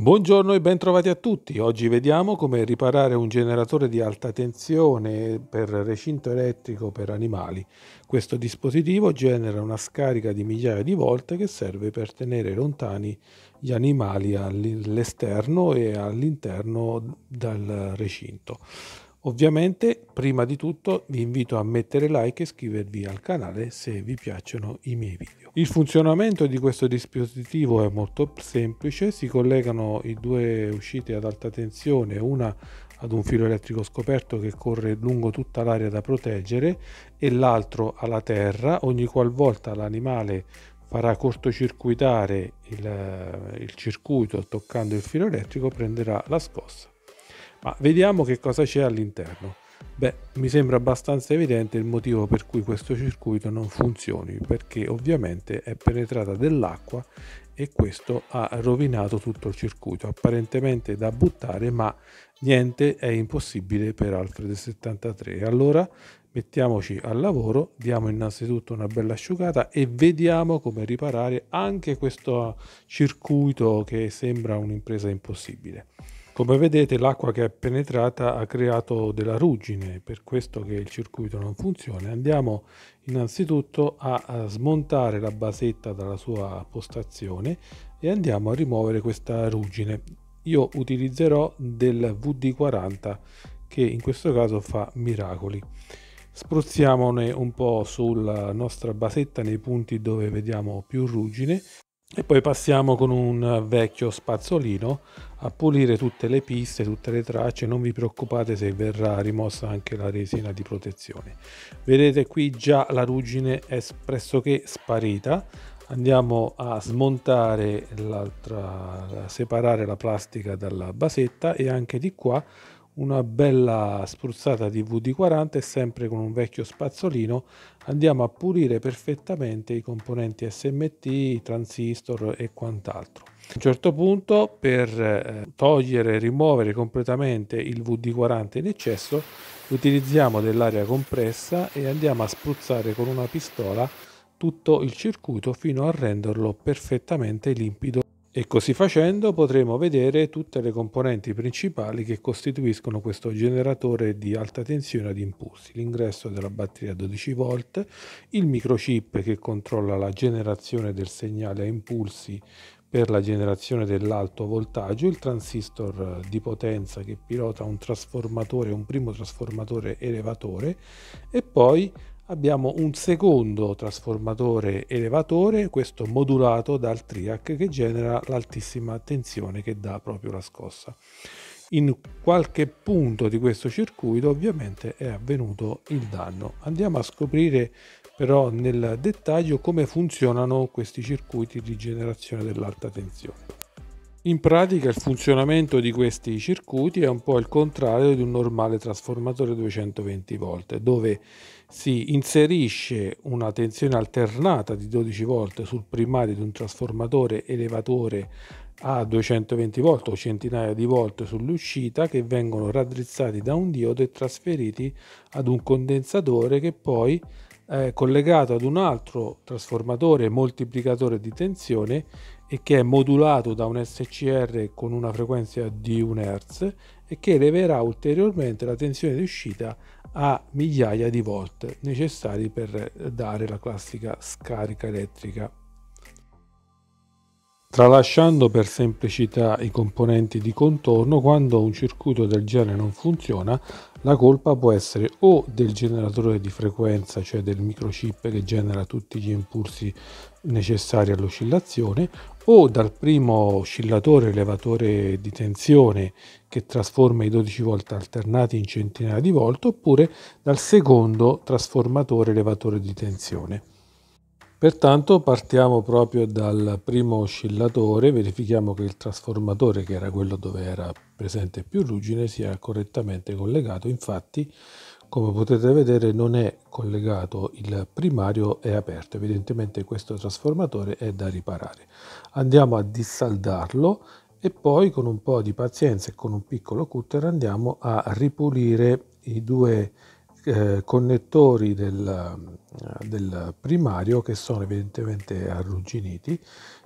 Buongiorno e bentrovati a tutti. Oggi vediamo come riparare un generatore di alta tensione per recinto elettrico per animali. Questo dispositivo genera una scarica di migliaia di volte che serve per tenere lontani gli animali all'esterno e all'interno dal recinto. Ovviamente, prima di tutto, vi invito a mettere like e iscrivervi al canale se vi piacciono i miei video. Il funzionamento di questo dispositivo è molto semplice, si collegano i due uscite ad alta tensione, una ad un filo elettrico scoperto che corre lungo tutta l'area da proteggere e l'altro alla terra, ogni qualvolta l'animale farà cortocircuitare il, eh, il circuito toccando il filo elettrico prenderà la scossa ma vediamo che cosa c'è all'interno. Beh, mi sembra abbastanza evidente il motivo per cui questo circuito non funzioni, perché ovviamente è penetrata dell'acqua e questo ha rovinato tutto il circuito, apparentemente da buttare, ma niente è impossibile per Alfred 73. Allora mettiamoci al lavoro, diamo innanzitutto una bella asciugata e vediamo come riparare anche questo circuito che sembra un'impresa impossibile. Come vedete l'acqua che è penetrata ha creato della ruggine, per questo che il circuito non funziona. Andiamo innanzitutto a smontare la basetta dalla sua postazione e andiamo a rimuovere questa ruggine. Io utilizzerò del VD40 che in questo caso fa miracoli. Spruzziamone un po' sulla nostra basetta nei punti dove vediamo più ruggine e poi passiamo con un vecchio spazzolino a pulire tutte le piste, tutte le tracce, non vi preoccupate se verrà rimossa anche la resina di protezione. Vedete qui già la ruggine è pressoché sparita, andiamo a smontare l'altra, separare la plastica dalla basetta e anche di qua una bella spruzzata di VD40 e sempre con un vecchio spazzolino andiamo a pulire perfettamente i componenti SMT, transistor e quant'altro. A un certo punto per eh, togliere e rimuovere completamente il VD40 in eccesso utilizziamo dell'aria compressa e andiamo a spruzzare con una pistola tutto il circuito fino a renderlo perfettamente limpido e così facendo potremo vedere tutte le componenti principali che costituiscono questo generatore di alta tensione ad impulsi, l'ingresso della batteria 12 v il microchip che controlla la generazione del segnale a impulsi per la generazione dell'alto voltaggio, il transistor di potenza che pilota un trasformatore, un primo trasformatore elevatore e poi abbiamo un secondo trasformatore elevatore, questo modulato dal TRIAC che genera l'altissima tensione che dà proprio la scossa. In qualche punto di questo circuito ovviamente è avvenuto il danno. Andiamo a scoprire però nel dettaglio come funzionano questi circuiti di generazione dell'alta tensione. In pratica il funzionamento di questi circuiti è un po' il contrario di un normale trasformatore 220 V, dove si inserisce una tensione alternata di 12 V sul primario di un trasformatore elevatore a 220 volt o centinaia di volte sull'uscita che vengono raddrizzati da un diodo e trasferiti ad un condensatore che poi è collegato ad un altro trasformatore moltiplicatore di tensione e che è modulato da un SCR con una frequenza di 1 Hz e che eleverà ulteriormente la tensione di uscita a migliaia di volt necessari per dare la classica scarica elettrica. Tralasciando per semplicità i componenti di contorno, quando un circuito del genere non funziona, la colpa può essere o del generatore di frequenza, cioè del microchip che genera tutti gli impulsi necessari all'oscillazione, o dal primo oscillatore elevatore di tensione che trasforma i 12 volt alternati in centinaia di volt, oppure dal secondo trasformatore elevatore di tensione. Pertanto partiamo proprio dal primo oscillatore, verifichiamo che il trasformatore, che era quello dove era presente più ruggine, sia correttamente collegato. Infatti, come potete vedere, non è collegato il primario, è aperto. Evidentemente questo trasformatore è da riparare. Andiamo a dissaldarlo e poi con un po' di pazienza e con un piccolo cutter andiamo a ripulire i due eh, connettori del, eh, del, primario che sono evidentemente arrugginiti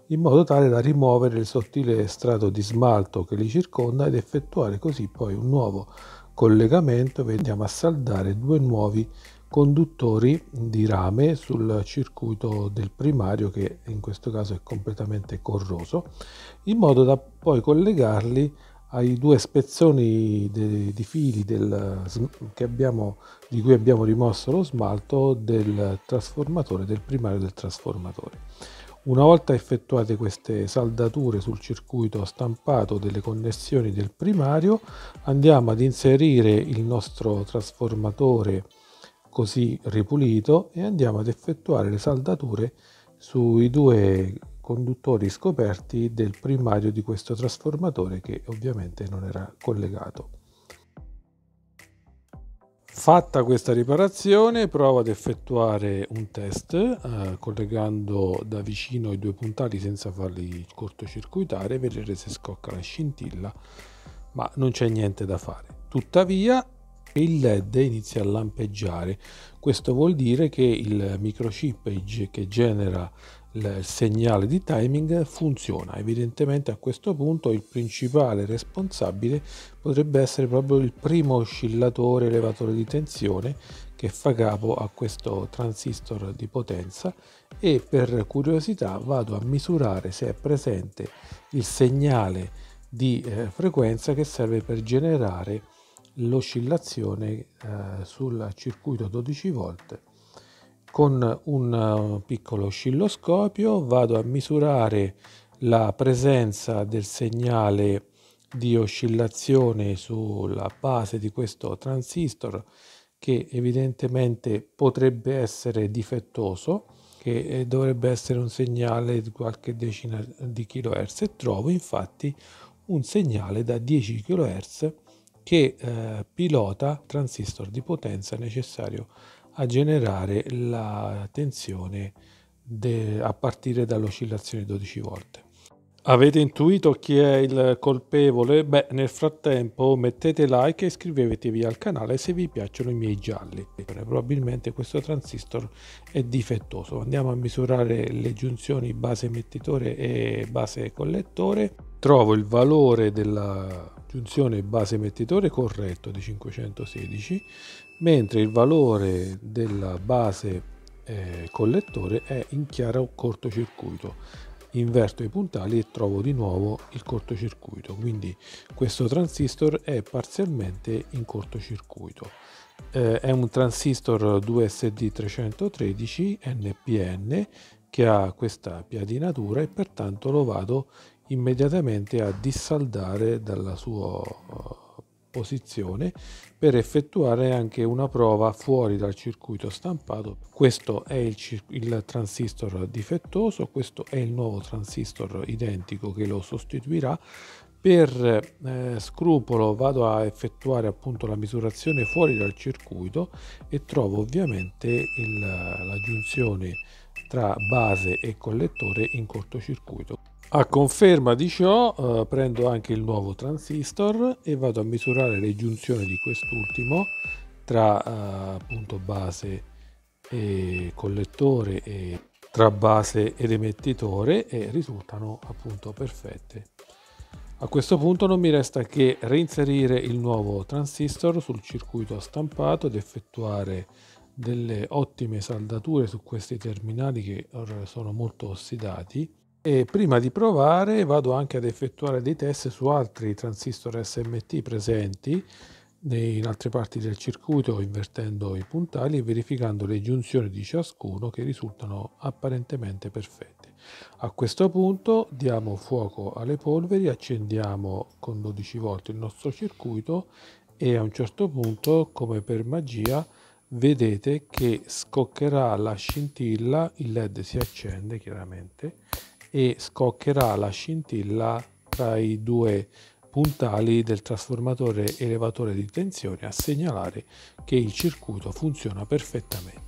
in modo tale da rimuovere il sottile strato di smalto che li circonda ed effettuare così poi un nuovo collegamento vediamo a saldare due nuovi conduttori di rame sul circuito del primario che in questo caso è completamente corroso in modo da poi collegarli ai due spezzoni de, di fili del, abbiamo, di cui abbiamo rimosso lo smalto del trasformatore, del primario del trasformatore. Una volta effettuate queste saldature sul circuito stampato delle connessioni del primario, andiamo ad inserire il nostro trasformatore così ripulito e andiamo ad effettuare le saldature sui due conduttori scoperti del primario di questo trasformatore che ovviamente non era collegato. Fatta questa riparazione provo ad effettuare un test eh, collegando da vicino i due puntali senza farli cortocircuitare, vedere se scocca la scintilla, ma non c'è niente da fare. Tuttavia il led inizia a lampeggiare, questo vuol dire che il microchip che genera il segnale di timing funziona. Evidentemente a questo punto il principale responsabile potrebbe essere proprio il primo oscillatore elevatore di tensione che fa capo a questo transistor di potenza e per curiosità vado a misurare se è presente il segnale di eh, frequenza che serve per generare l'oscillazione eh, sul circuito 12 volt con un eh, piccolo oscilloscopio vado a misurare la presenza del segnale di oscillazione sulla base di questo transistor che evidentemente potrebbe essere difettoso che eh, dovrebbe essere un segnale di qualche decina di kHz e trovo infatti un segnale da 10 kHz che eh, pilota il transistor di potenza necessario a generare la tensione de, a partire dall'oscillazione 12 volte. Avete intuito chi è il colpevole? Beh, nel frattempo mettete like e iscrivetevi al canale se vi piacciono i miei gialli. Probabilmente questo transistor è difettoso. Andiamo a misurare le giunzioni base emettitore e base collettore. Trovo il valore della giunzione base emettitore corretto di 516 mentre il valore della base eh, collettore è in chiaro cortocircuito. Inverto i puntali e trovo di nuovo il cortocircuito, quindi questo transistor è parzialmente in cortocircuito. Eh, è un transistor 2SD313 NPN che ha questa piadinatura e pertanto lo vado immediatamente a dissaldare dalla sua posizione per effettuare anche una prova fuori dal circuito stampato. Questo è il, il transistor difettoso, questo è il nuovo transistor identico che lo sostituirà per eh, scrupolo vado a effettuare appunto la misurazione fuori dal circuito e trovo ovviamente il, la giunzione tra base e collettore in cortocircuito. A conferma di ciò eh, prendo anche il nuovo transistor e vado a misurare le giunzioni di quest'ultimo tra eh, punto base e collettore e tra base ed emettitore e risultano appunto perfette. A questo punto non mi resta che reinserire il nuovo transistor sul circuito stampato ed effettuare delle ottime saldature su questi terminali che sono molto ossidati e prima di provare vado anche ad effettuare dei test su altri transistor SMT presenti in altre parti del circuito invertendo i puntali e verificando le giunzioni di ciascuno che risultano apparentemente perfette. A questo punto diamo fuoco alle polveri, accendiamo con 12 volte il nostro circuito e a un certo punto come per magia vedete che scoccherà la scintilla, il led si accende chiaramente e scoccherà la scintilla tra i due puntali del trasformatore elevatore di tensione a segnalare che il circuito funziona perfettamente.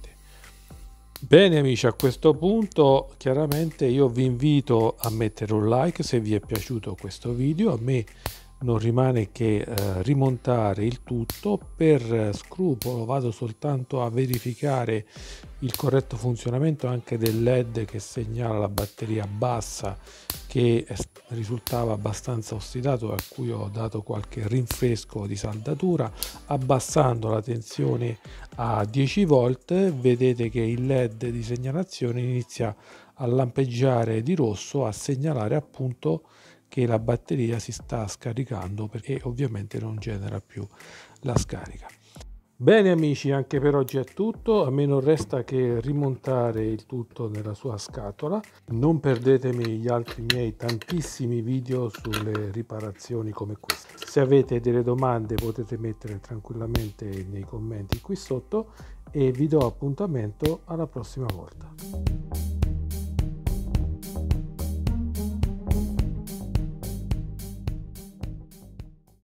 Bene amici, a questo punto chiaramente io vi invito a mettere un like se vi è piaciuto questo video, a me non rimane che eh, rimontare il tutto per eh, scrupolo vado soltanto a verificare il corretto funzionamento anche del led che segnala la batteria bassa che risultava abbastanza ossidato a cui ho dato qualche rinfresco di saldatura abbassando la tensione a 10 volt vedete che il led di segnalazione inizia a lampeggiare di rosso a segnalare appunto che la batteria si sta scaricando perché ovviamente non genera più la scarica. Bene amici, anche per oggi è tutto, a me non resta che rimontare il tutto nella sua scatola. Non perdetemi gli altri miei tantissimi video sulle riparazioni come questa. Se avete delle domande potete mettere tranquillamente nei commenti qui sotto e vi do appuntamento alla prossima volta.